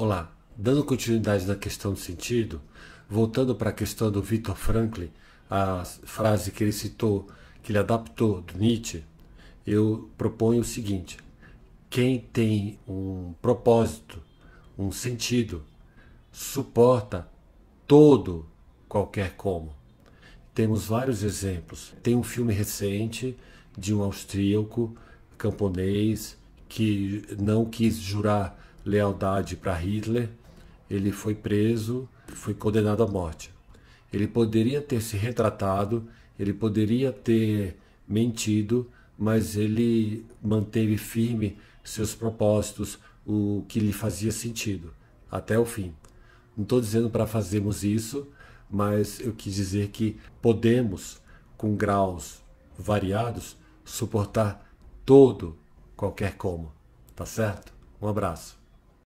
Olá, dando continuidade na questão do sentido, voltando para a questão do Victor Franklin, a frase que ele citou, que ele adaptou do Nietzsche, eu proponho o seguinte: quem tem um propósito, um sentido, suporta todo qualquer como. Temos vários exemplos. Tem um filme recente de um austríaco camponês que não quis jurar lealdade para Hitler, ele foi preso, foi condenado à morte. Ele poderia ter se retratado, ele poderia ter mentido, mas ele manteve firme seus propósitos, o que lhe fazia sentido, até o fim. Não estou dizendo para fazermos isso, mas eu quis dizer que podemos, com graus variados, suportar todo qualquer como. Tá certo? Um abraço.